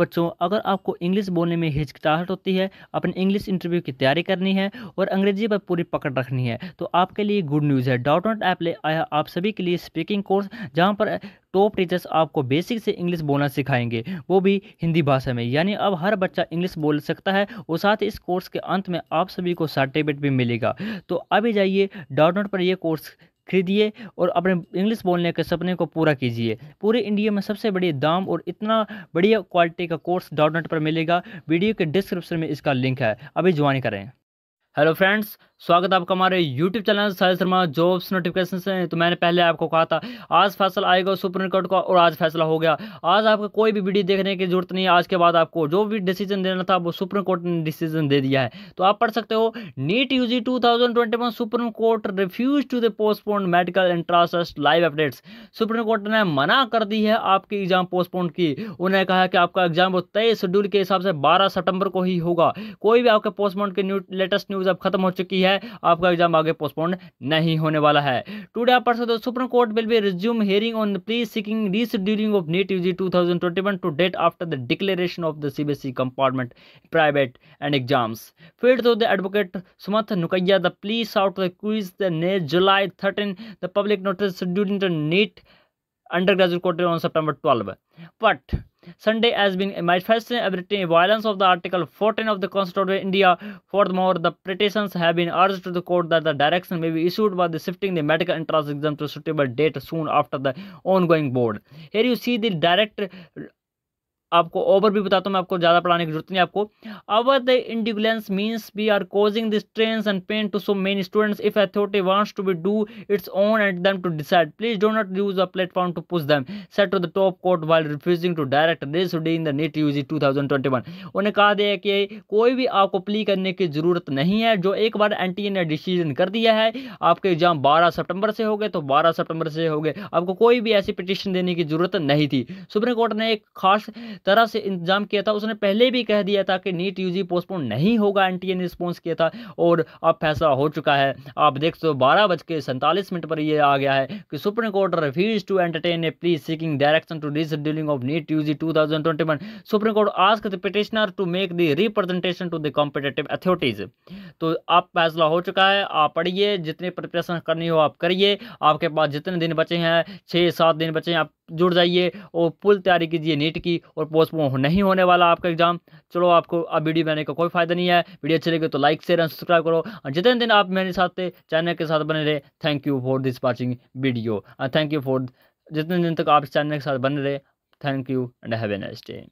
बच्चों अगर आपको इंग्लिश बोलने में हिचकिचाहट होती है अपने इंग्लिश इंटरव्यू की तैयारी करनी है और अंग्रेजी पर पूरी पकड़ रखनी है तो आपके लिए गुड न्यूज़ है डॉट नॉट ऐप ले आया आप सभी के लिए स्पीकिंग कोर्स जहां पर टॉप टीचर्स आपको बेसिक से इंग्लिश बोलना सिखाएंगे वो भी हिंदी भाषा में यानी अब हर बच्चा इंग्लिश बोल सकता है और साथ ही इस कोर्स के अंत में आप सभी को सर्टिफिकेट भी मिलेगा तो अभी जाइए डॉट नॉट पर यह कोर्स खरीदिए और अपने इंग्लिश बोलने के सपने को पूरा कीजिए पूरे इंडिया में सबसे बड़े दाम और इतना बढ़िया क्वालिटी का कोर्स डॉट नेट पर मिलेगा वीडियो के डिस्क्रिप्शन में इसका लिंक है अभी ज्वाइन करें हेलो फ्रेंड्स स्वागत है आपका हमारे YouTube channel Sahil Sharma jobs notification से तो मैंने पहले आपको कहा था आज फैसला आएगा सुप्रीम कोर्ट का और आज फैसला हो गया आज आपको कोई भी वीडियो देखने की जरूरत नहीं है आज के बाद आपको जो भी डिसीजन देना था वो सुप्रीम कोर्ट ने डिसीजन दे दिया है तो आप पढ़ सकते हो NEET UG two Supreme Court refuse to the postpone medical entrance live updates Supreme Court ने मना कर दी है आपकी एग्जाम पोस्टपोन की उन्हें कहा कि आपका एग्जाम वो तेईस शेड्यूल के हिसाब से बारह सितंबर को ही होगा कोई भी आपके पोस्टपोन के लेटेस्ट न्यूज न्यूज़ अब खत्म हो चुकी है आपका एग्जाम आगे पोस्टपोन नहीं होने वाला है टूडे आप पढ़ सकते Supreme Court will be resume hearing on plea seeking rescheduling of NEET UG two to date after the declaration of the CBSE compartment private and exams फिर तो द एडवोकेट सुमथ नुकैया the pleas out the the ने July thirteen the public notice during the NEET undergraduate quarter on September 12. But Sunday has been a manifestation violence of the Article 14 of the Constitution of India. Furthermore, the petitions have been urged to the court that the direction may be issued by the shifting the medical entrance exam to a suitable date soon after the ongoing board. Here you see the direct आपको ओवर भी बताता हूँ मैं आपको ज़्यादा पढ़ाने की जरूरत नहीं आपको our the indulgence means we are causing this train and pain to so many students if authority wants to be do its own at them to decide please do not use a platform to push them set to the top court while refusing to direct this D in the NEET UG to उन्हें कहा दिया कि कोई भी आपको plea करने की ज़रूरत नहीं है जो एक बार एन ने डिसीजन कर दिया है आपके एग्जाम बारह सितंबर से हो गए तो बारह सितंबर से हो गए आपको कोई भी ऐसी पिटिशन देने की जरूरत नहीं थी सुप्रीम कोर्ट ने एक खास तरह से इंतजाम किया था उसने पहले भी कह दिया था कि नीट यूजी पोस्टपोन नहीं होगा ए ने रिस्पॉन्स किया था और अब फैसला हो चुका है आप देख सो बारह बज के सैंतालीस मिनट पर यह आ गया है कि Supreme Court refuse to entertain a plea seeking direction to rescheduling of NEET UG two Supreme Court ask the petitioner to make the representation to the competitive authorities तो आप फैसला हो चुका है आप पढ़िए जितनी प्रिपरेशन करनी हो आप करिए आपके पास जितने दिन बचे हैं छः सात दिन बचे हैं आप जुड़ जाइए और फुल तैयारी कीजिए नीट की और पोस्टपोन नहीं होने वाला आपका एग्जाम चलो आपको अब वीडियो बनाने का कोई फायदा नहीं है वीडियो अच्छी लगे तो लाइक शेयर एंड सब्सक्राइब करो और जितने दिन आप मेरे साथ चैनल के साथ बने रहे thank you for this watching video thank you for जितने दिन तक आप इस चैनल के साथ बने रहे thank you and have a nice day